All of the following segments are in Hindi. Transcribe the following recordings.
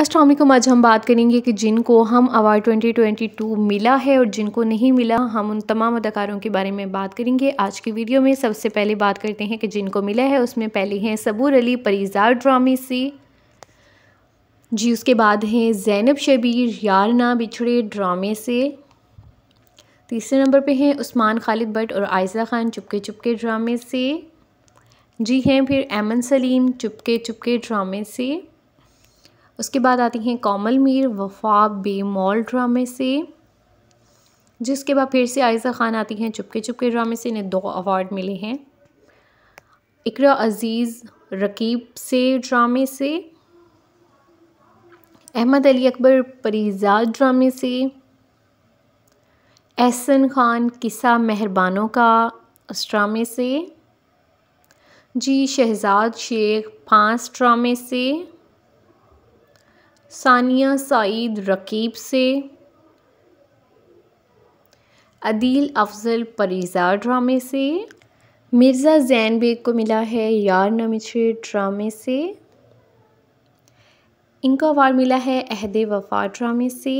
असलम आज हम बात करेंगे कि जिनको हम अवार्ड 2022 मिला है और जिनको नहीं मिला हम उन तमाम अदाकारों के बारे में बात करेंगे आज की वीडियो में सबसे पहले बात करते हैं कि जिनको मिला है उसमें पहले हैं सबूर अली परिजार ड्रामे से जी उसके बाद हैं जैनब शबीर यार ना बिछड़े ड्रामे से तीसरे नंबर पर हैं उस्मान खालिद भट्ट और आयजा खान चुपके चुपके ड्रामे से जी हैं फिर एमन सलीम चुपके चुपके ड्रामे से उसके बाद आती हैं कोमल मीर वफा बेमौल ड्रामे से जिसके बाद फिर से आयजा खान आती हैं चुपके चुपके ड्रामे से इन्हें दो अवार्ड मिले हैं इकरा अजीज़ रकीब से ड्रामे से अहमद अली अकबर परिजाद ड्रामे से एहसन खान किस्सा मेहरबानों का उस ड्रामे से जी शहजाद शेख पांच ड्रामे से सानिया सईद रकीब से अदील अफजल परिजा ड्रामे से मिर्ज़ा जैन बेग को मिला है यार नमिछे ड्रामे से इनको अवार्ड मिला है अहद वफा ड्रामे से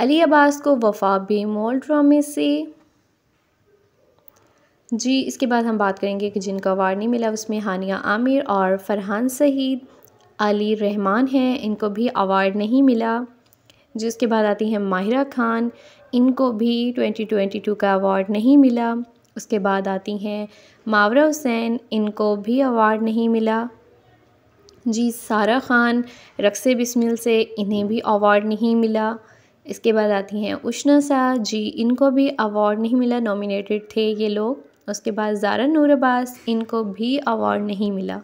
अली अब्बास को वफा बेमोल ड्रामे से जी इसके बाद हम बात करेंगे कि जिनका अवार्ड नहीं मिला उसमें हानिया आमिर और फरहान सहीद अली रहमान हैं इनको भी अवार्ड नहीं मिला जिसके बाद आती हैं माहिरा खान इनको भी 2022 का अवार्ड नहीं मिला उसके बाद आती हैं मावरा हुसैन इनको भी अवार्ड नहीं मिला जी सारा ख़ान रक्स बिस्मिल से इन्हें भी अवार्ड नहीं मिला इसके बाद आती हैं उष्णा शाह जी इनको भी अवार्ड नहीं मिला नॉमिनेटेड थे ये लोग उसके बाद जारा नूर अब्बास इनको भी अवार्ड नहीं मिला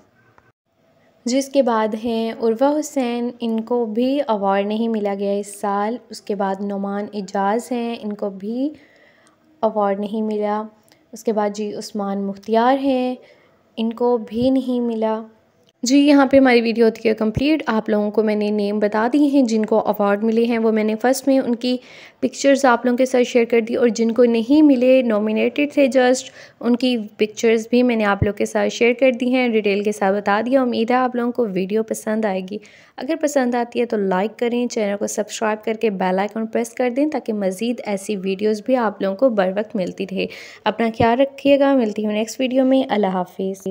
जिसके बाद हैं उर्वा हुसैन इनको भी अवार्ड नहीं मिला गया इस साल उसके बाद नुमान एजाज़ हैं इनको भी अवार्ड नहीं मिला उसके बाद जी उस्मान मुख्तियार हैं इनको भी नहीं मिला जी यहाँ पे हमारी वीडियो होती है कंप्लीट आप लोगों को मैंने नेम बता दिए हैं जिनको अवार्ड मिले हैं वो मैंने फ़र्स्ट में उनकी पिक्चर्स आप लोगों के साथ शेयर कर दी और जिनको नहीं मिले नॉमिनेटेड थे जस्ट उनकी पिक्चर्स भी मैंने आप लोगों के साथ शेयर कर दी हैं डिटेल के साथ बता दिया उम्मीद है आप लोगों को वीडियो पसंद आएगी अगर पसंद आती है तो लाइक करें चैनल को सब्सक्राइब करके बेल आइकन प्रेस कर दें ताकि मज़ीद ऐसी वीडियोज़ भी आप लोगों को बर वक्त मिलती रहे अपना ख्याल रखिएगा मिलती हूँ नेक्स्ट वीडियो में अल्लाह हाफिज़